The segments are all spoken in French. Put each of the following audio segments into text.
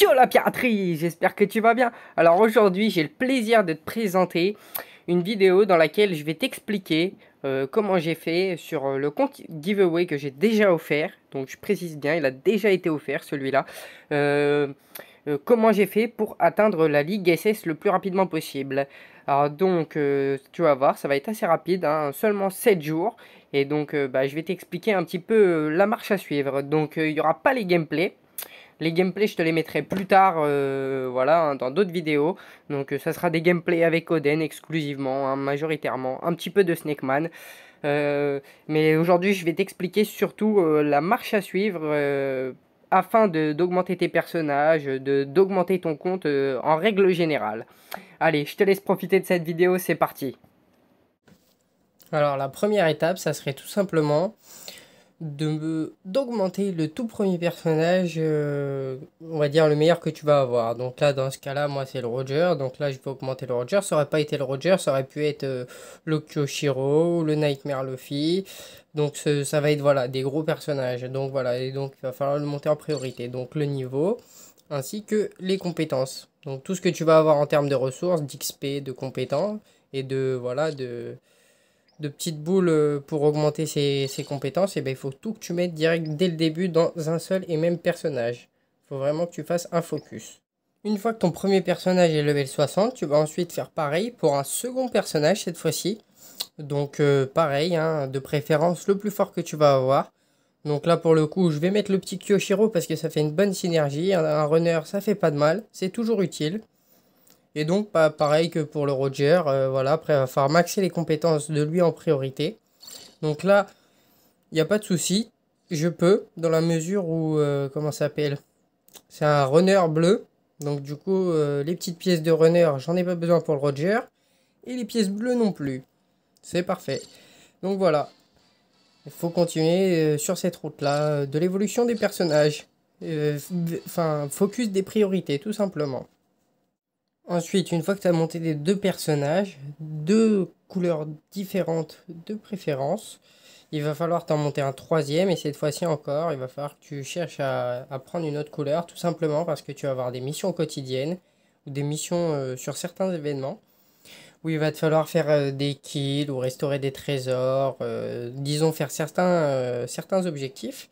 Yo la piraterie, j'espère que tu vas bien. Alors aujourd'hui j'ai le plaisir de te présenter une vidéo dans laquelle je vais t'expliquer euh, comment j'ai fait sur euh, le compte giveaway que j'ai déjà offert. Donc je précise bien, il a déjà été offert celui-là. Euh, comment j'ai fait pour atteindre la Ligue SS le plus rapidement possible. Alors donc, tu vas voir, ça va être assez rapide, hein, seulement 7 jours. Et donc, bah, je vais t'expliquer un petit peu la marche à suivre. Donc, il n'y aura pas les gameplays. Les gameplays, je te les mettrai plus tard, euh, voilà, hein, dans d'autres vidéos. Donc euh, ça sera des gameplays avec Oden exclusivement, hein, majoritairement. Un petit peu de Snake Man. Euh, mais aujourd'hui, je vais t'expliquer surtout la marche à suivre afin d'augmenter tes personnages, d'augmenter ton compte en règle générale. Allez, je te laisse profiter de cette vidéo, c'est parti. Alors la première étape, ça serait tout simplement d'augmenter le tout premier personnage, euh, on va dire le meilleur que tu vas avoir. Donc là, dans ce cas-là, moi c'est le Roger, donc là je vais augmenter le Roger. Ça aurait pas été le Roger, ça aurait pu être euh, le Kyoshiro, le Nightmare Luffy. Donc ça va être voilà des gros personnages. Donc voilà, et donc il va falloir le monter en priorité. Donc le niveau ainsi que les compétences. Donc tout ce que tu vas avoir en termes de ressources, d'XP, de compétences et de voilà de de petites boules euh, pour augmenter ses, compétences, et eh ben il faut tout que tu mettes direct dès le début dans un seul et même personnage. Il faut vraiment que tu fasses un focus. Une fois que ton premier personnage est level 60, tu vas ensuite faire pareil pour un second personnage cette fois-ci. Donc euh, pareil, hein, de préférence le plus fort que tu vas avoir. Donc là pour le coup, je vais mettre le petit Kyoshiro parce que ça fait une bonne synergie. un runner, ça fait pas de mal, c'est toujours utile. Et donc, pas pareil que pour le Roger, euh, voilà, après, il va falloir maxer les compétences de lui en priorité. Donc là, il n'y a pas de souci, je peux, dans la mesure où, euh, comment ça s'appelle C'est un runner bleu, donc du coup, euh, les petites pièces de runner, j'en ai pas besoin pour le Roger, et les pièces bleues non plus. C'est parfait. Donc voilà, il faut continuer sur cette route-là, de l'évolution des personnages. Enfin, focus des priorités, tout simplement. Ensuite, une fois que tu as monté les deux personnages, deux couleurs différentes de préférence, il va falloir t'en monter un troisième et cette fois-ci encore, il va falloir que tu cherches à, prendre une autre couleur tout simplement parce que tu vas avoir des missions quotidiennes ou des missions euh, sur certains événements où il va te falloir faire euh, des kills ou restaurer des trésors, euh, disons faire certains, certains objectifs.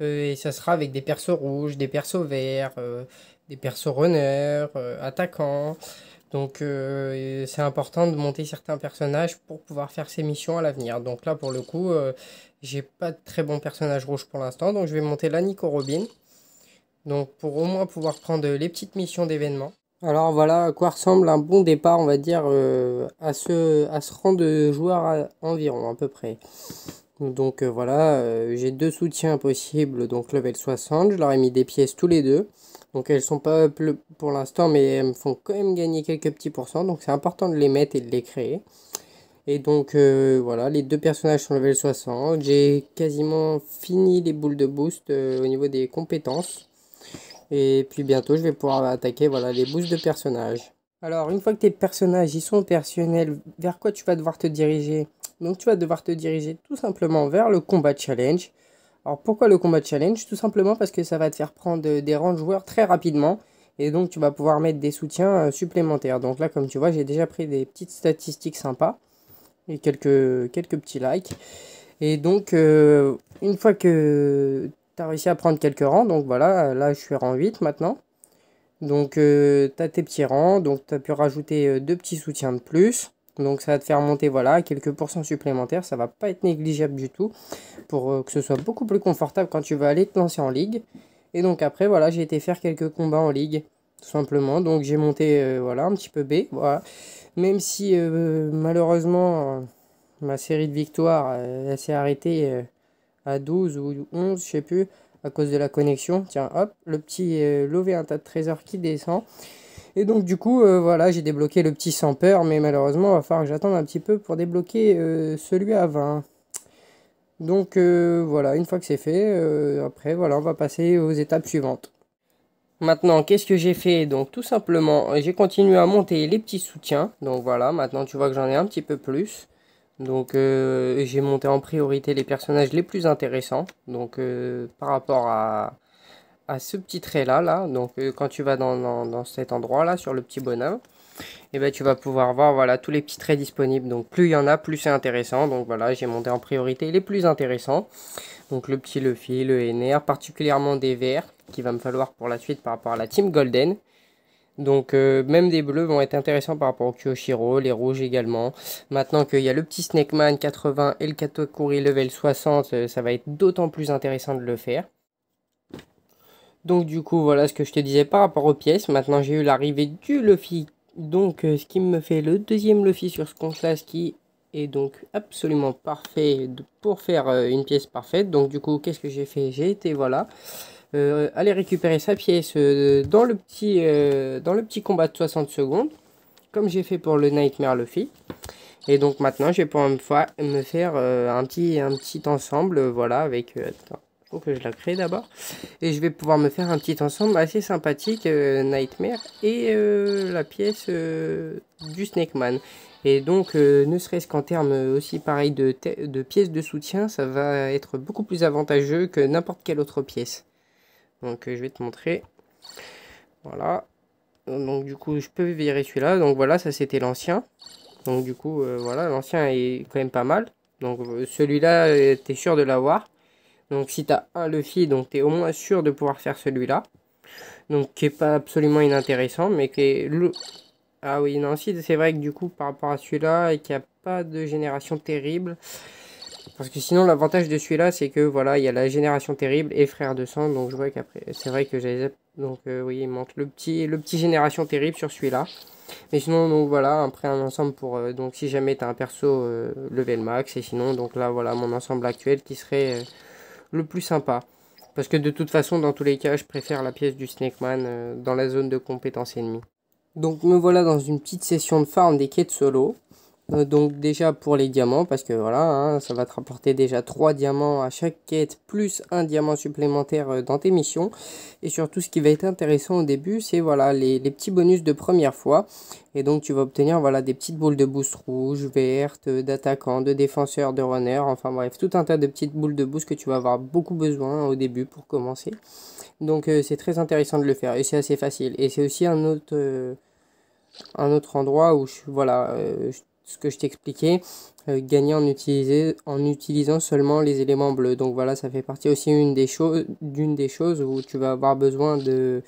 et ça sera avec des persos rouges, des persos verts, des persos runners, euh, attaquants. Donc euh, c'est important de monter certains personnages pour pouvoir faire ces missions à l'avenir. Donc là pour le coup, euh, j'ai pas de très bon personnage rouge pour l'instant, donc je vais monter la Nico Robin. Donc pour au moins pouvoir prendre les petites missions d'événement. Alors voilà à quoi ressemble un bon départ, on va dire, à, ce, à ce rang de joueurs environ à peu près. Donc voilà, j'ai deux soutiens possibles, donc level 60, je leur ai mis des pièces tous les deux. Donc elles sont pas pour l'instant, mais elles me font quand même gagner quelques petits pourcents. Donc c'est important de les mettre et de les créer. Et donc euh, voilà, les deux personnages sont level 60. J'ai quasiment fini les boules de boost euh, au niveau des compétences. Et puis bientôt je vais pouvoir attaquer voilà, les boosts de personnages. Alors une fois que tes personnages y sont personnels, vers quoi tu vas devoir te diriger Donc tu vas devoir te diriger tout simplement vers le combat challenge. Alors pourquoi le combat challenge Tout simplement parce que ça va te faire prendre des rangs de joueurs très rapidement et donc tu vas pouvoir mettre des soutiens euh, supplémentaires. Donc là comme tu vois j'ai déjà pris des petites statistiques sympas et quelques, quelques petits likes. Et donc euh, une fois que tu as réussi à prendre quelques rangs, donc voilà, là je suis rang 8 maintenant. Donc euh, tu as tes petits rangs, donc tu as pu rajouter deux petits soutiens de plus. Donc ça va te faire monter voilà, quelques pourcents supplémentaires, ça va pas être négligeable du tout pour euh, que ce soit beaucoup plus confortable quand tu vas aller te lancer en ligue. Et donc après voilà, j'ai été faire quelques combats en ligue tout simplement. Donc j'ai monté euh, voilà, un petit peu B, voilà. Même si euh, malheureusement ma série de victoires s'est arrêtée à 12 ou 11, je sais plus, à cause de la connexion. Tiens, hop, le petit lové un tas de trésors qui descend. Et donc du coup, euh, voilà, j'ai débloqué le petit sans peur, mais malheureusement, il va falloir que j'attende un petit peu pour débloquer euh, celui à 20. Donc euh, voilà, une fois que c'est fait, après voilà, on va passer aux étapes suivantes. Maintenant, qu'est-ce que j'ai fait Donc tout simplement, j'ai continué à monter les petits soutiens. Donc voilà, maintenant tu vois que j'en ai un petit peu plus. Donc j'ai monté en priorité les personnages les plus intéressants. Donc par rapport à, à ce petit trait là, là. donc euh, quand tu vas dans, cet endroit là, sur le petit bonhomme, et eh ben tu vas pouvoir voir voilà tous les petits traits disponibles. Donc plus il y en a, plus c'est intéressant. Donc voilà, j'ai monté en priorité les plus intéressants. Donc le petit Luffy, le NR, particulièrement des verts, qui va me falloir pour la suite par rapport à la team Golden. Donc euh, même des bleus vont être intéressants par rapport au Kyoshiro, les rouges également. Maintenant qu'il y a le petit snake man 80 et le Katakuri level 60, euh, ça va être d'autant plus intéressant de le faire. Donc du coup, voilà ce que je te disais par rapport aux pièces. Maintenant, j'ai eu l'arrivée du Luffy. Donc, euh, ce qui me fait le deuxième Luffy sur ce compte-là, ce qui est donc absolument parfait pour faire euh, une pièce parfaite. Donc du coup, qu'est-ce que j'ai fait J'ai été, voilà, euh, aller récupérer sa pièce dans, le petit, dans le petit combat de 60 secondes, comme j'ai fait pour le Nightmare Luffy. Et donc maintenant, je vais pour une fois me faire un, petit, un petit ensemble, voilà, avec... Donc je la crée d'abord. Et je vais pouvoir me faire un petit ensemble assez sympathique, euh, Nightmare et euh, la pièce euh, du Snake Et donc ne serait-ce qu'en termes aussi pareil de, de pièces de soutien, ça va être beaucoup plus avantageux que n'importe quelle autre pièce. Donc je vais te montrer. Voilà. Donc du coup je peux virer celui-là. Donc voilà, ça c'était l'ancien. Donc du coup voilà, l'ancien est quand même pas mal. Donc celui-là, t'es sûr de l'avoir. Donc si tu as un Luffy, donc tu es au moins sûr de pouvoir faire celui-là. Donc qui est pas absolument inintéressant, mais qui est... Ah oui, non, si c'est vrai que du coup, par rapport à celui-là, et qu'il n'y a pas de génération terrible... Parce que sinon, l'avantage de celui-là, c'est que voilà, il y a la génération terrible et frère de sang. Donc je vois qu'après, c'est vrai que j'avais. Donc euh, oui, il manque le petit, le petit génération terrible sur celui-là. Mais sinon, donc voilà, après un ensemble pour. Euh, donc si jamais t'as un perso, euh, lever le max. Et sinon, donc là, voilà mon ensemble actuel qui serait le plus sympa. Parce que de toute façon, dans tous les cas, je préfère la pièce du Snake Man euh, dans la zone de compétence ennemie. Donc me voilà dans une petite session de farm des quêtes solo. Euh, donc déjà pour les diamants, parce que voilà, hein, ça va te rapporter déjà 3 diamants à chaque quête, plus un diamant supplémentaire euh, dans tes missions. Et surtout ce qui va être intéressant au début, c'est voilà les, petits bonus de première fois. Et donc tu vas obtenir voilà des petites boules de boost rouge, verte, euh, d'attaquant, de défenseur, de runner, enfin bref, tout un tas de petites boules de boost que tu vas avoir beaucoup besoin au début pour commencer. Donc c'est très intéressant de le faire et c'est assez facile. Et c'est aussi un autre... un autre endroit où je, voilà, ce que je t'expliquais, euh, gagner en, utiliser, en utilisant seulement les éléments bleus. Donc voilà, ça fait partie aussi d'une des, choses d'une des choses où tu vas avoir besoin de,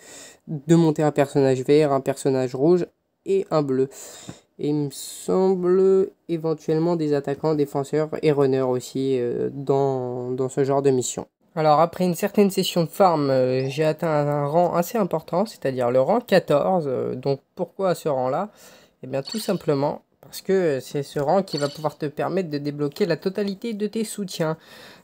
de monter un personnage vert, un personnage rouge et un bleu. Et il me semble éventuellement des attaquants, défenseurs et runners aussi euh, dans, ce genre de mission. Alors après une certaine session de farm, euh, j'ai atteint un rang assez important, c'est-à-dire le rang 14. donc pourquoi ce rang-là Eh bien tout simplement parce que c'est ce rang qui va pouvoir te permettre de débloquer la totalité de tes soutiens.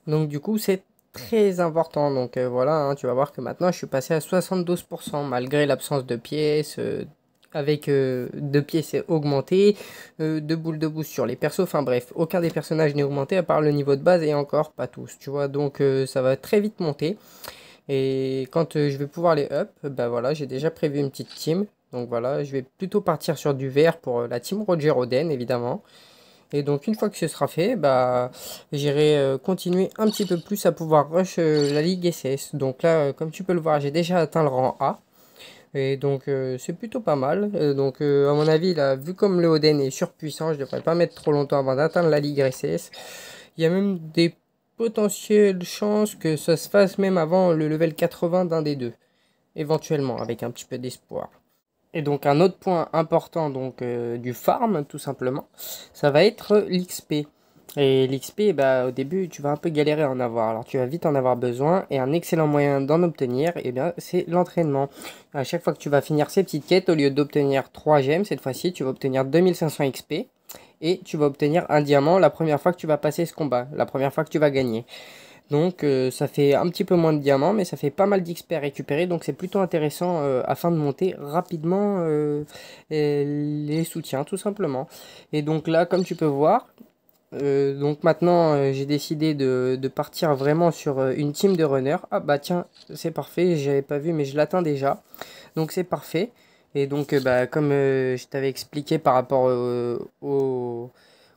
Donc du coup, c'est très important. Donc euh, voilà, hein, tu vas voir que maintenant, je suis passé à 72%, malgré l'absence de pièces, euh, avec euh, deux pièces augmentées, de deux boules de boost sur les persos, enfin bref, aucun des personnages n'est augmenté à part le niveau de base et encore pas tous, tu vois, donc ça va très vite monter. Et quand je vais pouvoir les up, ben voilà, j'ai déjà prévu une petite team donc voilà, je vais plutôt partir sur du vert pour euh, la team Roger Oden, évidemment. Et donc une fois que ce sera fait, bah, j'irai euh, continuer un petit peu plus à pouvoir rush euh, la Ligue SS. Donc là, comme tu peux le voir, j'ai déjà atteint le rang A. Et donc c'est plutôt pas mal. donc à mon avis, là, vu comme le Oden est surpuissant, je ne devrais pas mettre trop longtemps avant d'atteindre la Ligue SS. Il y a même des potentielles chances que ça se fasse même avant le level 80 d'un des deux. Éventuellement, avec un petit peu d'espoir. Et donc un autre point important donc euh, du farm tout simplement, ça va être l'XP. Et l'XP, bah, au début, tu vas un peu galérer à en avoir. Alors, tu vas vite en avoir besoin. Et un excellent moyen d'en obtenir, eh bien, c'est l'entraînement. À chaque fois que tu vas finir ces petites quêtes, au lieu d'obtenir 3 gemmes, cette fois-ci, tu vas obtenir 2500 XP. Et tu vas obtenir un diamant la première fois que tu vas passer ce combat, la première fois que tu vas gagner. Donc euh, ça fait un petit peu moins de diamants, mais ça fait pas mal d'XP à récupérer, donc c'est plutôt intéressant euh, afin de monter rapidement euh, les soutiens tout simplement. Et donc là, comme tu peux voir, donc maintenant j'ai décidé de, partir vraiment sur une team de runner. Ah bah tiens, c'est parfait, j'avais pas vu, mais je l'atteins déjà. Donc c'est parfait. Et donc bah, comme je t'avais expliqué par rapport au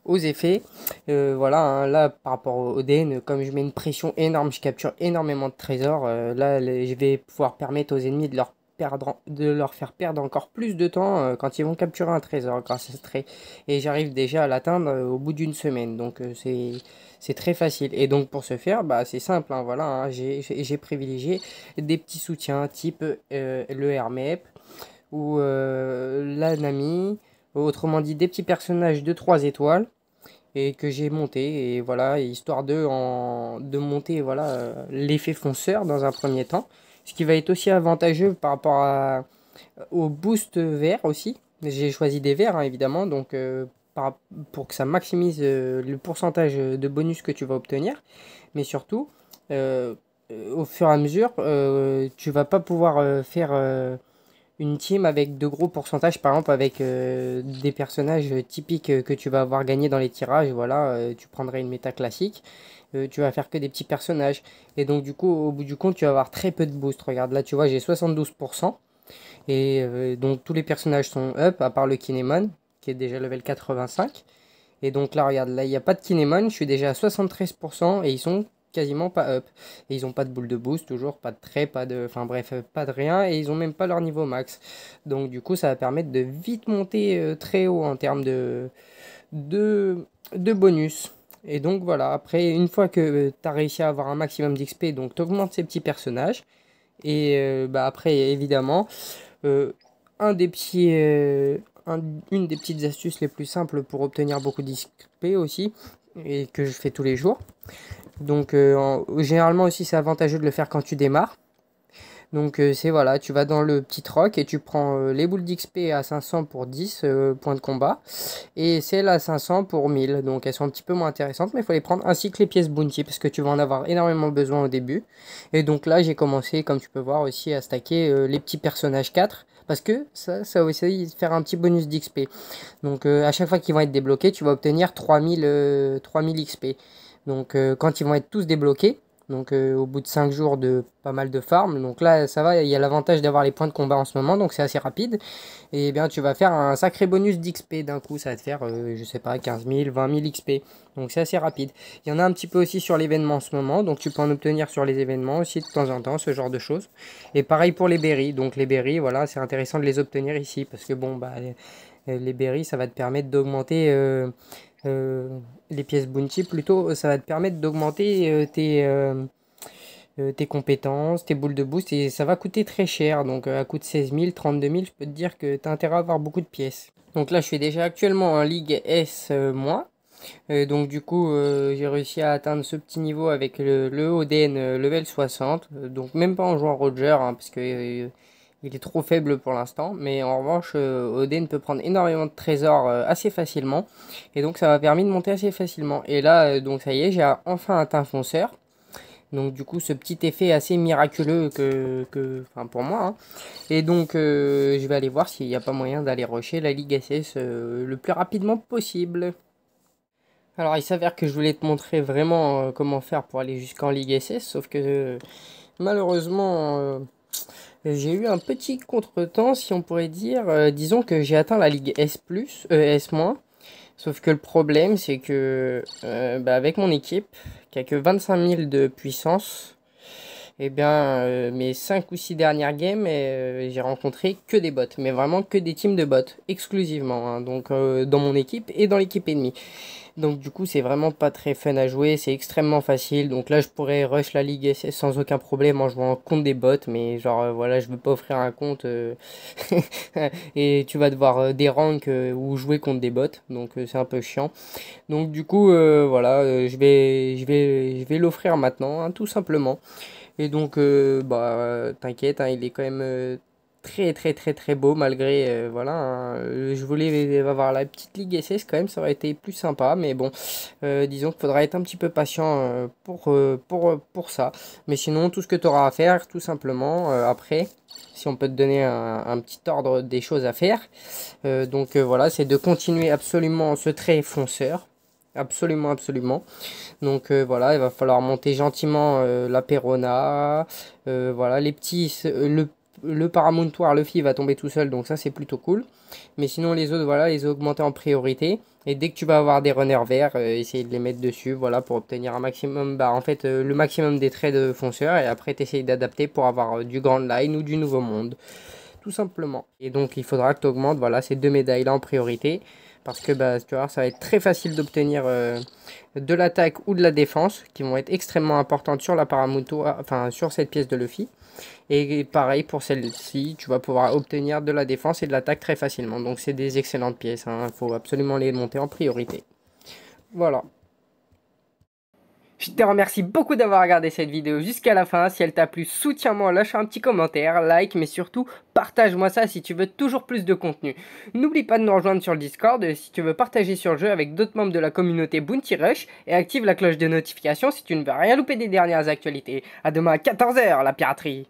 aux effets. Euh, voilà, hein, là par rapport au DN, comme je mets une pression énorme, je capture énormément de trésors. Euh, là, je vais pouvoir permettre aux ennemis de leur, perdre, de leur faire perdre encore plus de temps euh, quand ils vont capturer un trésor grâce à Et j'arrive déjà à l'atteindre au bout d'une semaine, donc c'est c'est très facile. Et donc pour ce faire, bah, c'est simple, hein, voilà, hein, j'ai privilégié des petits soutiens type le Hermep ou l'Anami, autrement dit des petits personnages de 3 étoiles que j'ai monté et voilà histoire de en, de monter voilà euh, l'effet fonceur dans un premier temps ce qui va être aussi avantageux par rapport euh, au boost vert aussi j'ai choisi des verts hein, évidemment donc euh, pour que ça maximise le pourcentage de bonus que tu vas obtenir mais surtout au fur et à mesure tu vas pas pouvoir faire une team avec de gros pourcentages, par exemple avec euh, des personnages typiques que tu vas avoir gagné dans les tirages, voilà, euh, tu prendrais une méta classique, euh, tu vas faire que des petits personnages, et donc du coup au bout du compte tu vas avoir très peu de boost, regarde là tu vois j'ai 72%, et donc tous les personnages sont up, à part le Kinemon, qui est déjà level 85, et donc là regarde, là il n'y a pas de Kinemon, je suis déjà à 73%, et ils sont quasiment pas up. Et ils ont pas de boule de boost, toujours pas de trait, pas de. Enfin bref, pas de rien. Et ils ont même pas leur niveau max. Donc du coup, ça va permettre de vite monter euh, très haut en termes de, de, de bonus. Et donc voilà, après, une fois que euh, tu as réussi à avoir un maximum d'XP, donc tu augmentes ces petits personnages. Et euh, bah, après, évidemment, un des petits. une des petites astuces les plus simples pour obtenir beaucoup d'XP aussi, et que je fais tous les jours, donc euh, généralement aussi c'est avantageux de le faire quand tu démarres. Donc euh, c'est voilà, tu vas dans le petit troc et tu prends euh, les boules d'XP à 500 pour 10 points de combat et celles à 500 pour 1000. Donc elles sont un petit peu moins intéressantes mais il faut les prendre ainsi que les pièces bounty parce que tu vas en avoir énormément besoin au début. Et donc là j'ai commencé comme tu peux voir aussi à stacker les petits personnages 4 parce que ça, ça va essayer de faire un petit bonus d'XP. Donc à chaque fois qu'ils vont être débloqués, tu vas obtenir 3000 XP. Donc euh, quand ils vont être tous débloqués, donc euh, au bout de 5 jours de pas mal de farm, donc là ça va, il y a l'avantage d'avoir les points de combat en ce moment, donc c'est assez rapide. Et eh bien tu vas faire un sacré bonus d'XP d'un coup, ça va te faire, euh, je sais pas, 15 000, 20 000 XP. Donc c'est assez rapide. Il y en a un petit peu aussi sur l'événement en ce moment, donc tu peux en obtenir sur les événements aussi de temps en temps, ce genre de choses. Et pareil pour les berries, donc les berries, voilà, c'est intéressant de les obtenir ici, parce que bon, bah les, berries, ça va te permettre d'augmenter... Euh, les pièces bounty, plutôt, euh, ça va te permettre d'augmenter euh, tes, compétences, tes boules de boost, et ça va coûter très cher. Donc, à coût de 16 000, 32 000, je peux te dire que tu as intérêt à avoir beaucoup de pièces. Donc là, je suis déjà actuellement en Ligue S-. moins donc du coup, j'ai réussi à atteindre ce petit niveau avec le, ODN level 60. donc même pas en jouant Roger, hein, parce que il est trop faible pour l'instant, mais en revanche, euh, Oden peut prendre énormément de trésors euh, assez facilement. Et donc, ça m'a permis de monter assez facilement. Et là, euh, donc ça y est, j'ai enfin atteint fonceur. Donc du coup, ce petit effet assez miraculeux que, pour moi. Hein. Et donc, je vais aller voir s'il n'y a pas moyen d'aller rusher la Ligue SS le plus rapidement possible. Alors, il s'avère que je voulais te montrer vraiment comment faire pour aller jusqu'en Ligue SS, sauf que malheureusement, j'ai eu un petit contretemps, si on pourrait dire. Euh, disons que j'ai atteint la ligue S+, euh, S-. Sauf que le problème, c'est que euh, bah, avec mon équipe, qui a que 25 000 de puissance, eh bien, mes 5 ou 6 dernières games, j'ai rencontré que des bots. Mais vraiment que des teams de bots, exclusivement. Hein. donc, dans mon équipe et dans l'équipe ennemie. Donc du coup c'est vraiment pas très fun à jouer, c'est extrêmement facile. Donc là je pourrais rush la ligue SS sans aucun problème en jouant contre des bots, mais genre euh, voilà je veux pas offrir un compte euh, et tu vas devoir euh, des ranks ou jouer contre des bots, donc c'est un peu chiant. Donc du coup voilà je vais je vais je vais l'offrir maintenant hein, tout simplement. Et donc bah t'inquiète hein, il est quand même très très très très beau malgré euh, voilà hein. euh, je voulais avoir la petite ligue SS quand même ça aurait été plus sympa mais bon euh, disons qu'il faudra être un petit peu patient pour, pour, pour ça mais sinon tout ce que tu auras à faire tout simplement après si on peut te donner un, petit ordre des choses à faire donc voilà c'est de continuer absolument ce trait fonceur Absolument, absolument. Donc voilà, il va falloir monter gentiment la Perona, voilà les petits, le le Paramount le va tomber tout seul, donc ça c'est plutôt cool. Mais sinon les autres, voilà, les augmenter en priorité. Et dès que tu vas avoir des runners verts, euh, essayer de les mettre dessus, voilà, pour obtenir un maximum, bah en fait euh, le maximum des traits de fonceur Et après t'essayes d'adapter pour avoir euh, du Grand Line ou du Nouveau Monde, tout simplement. Et donc il faudra que tu augmentes, voilà, ces deux médailles là en priorité. Parce que bah, tu vois, ça va être très facile d'obtenir de l'attaque ou de la défense, qui vont être extrêmement importantes sur la Paramount, enfin sur cette pièce de Luffy. Et pareil pour celle-ci, tu vas pouvoir obtenir de la défense et de l'attaque très facilement. Donc c'est des excellentes pièces, hein. il faut absolument les monter en priorité. Voilà. Je te remercie beaucoup d'avoir regardé cette vidéo jusqu'à la fin. Si elle t'a plu, soutiens-moi, lâche un petit commentaire, like, mais surtout, partage-moi ça si tu veux toujours plus de contenu. N'oublie pas de nous rejoindre sur le Discord euh, si tu veux partager sur le jeu avec d'autres membres de la communauté Bounty Rush et active la cloche de notification si tu ne veux rien louper des dernières actualités. À demain à 14h, la piraterie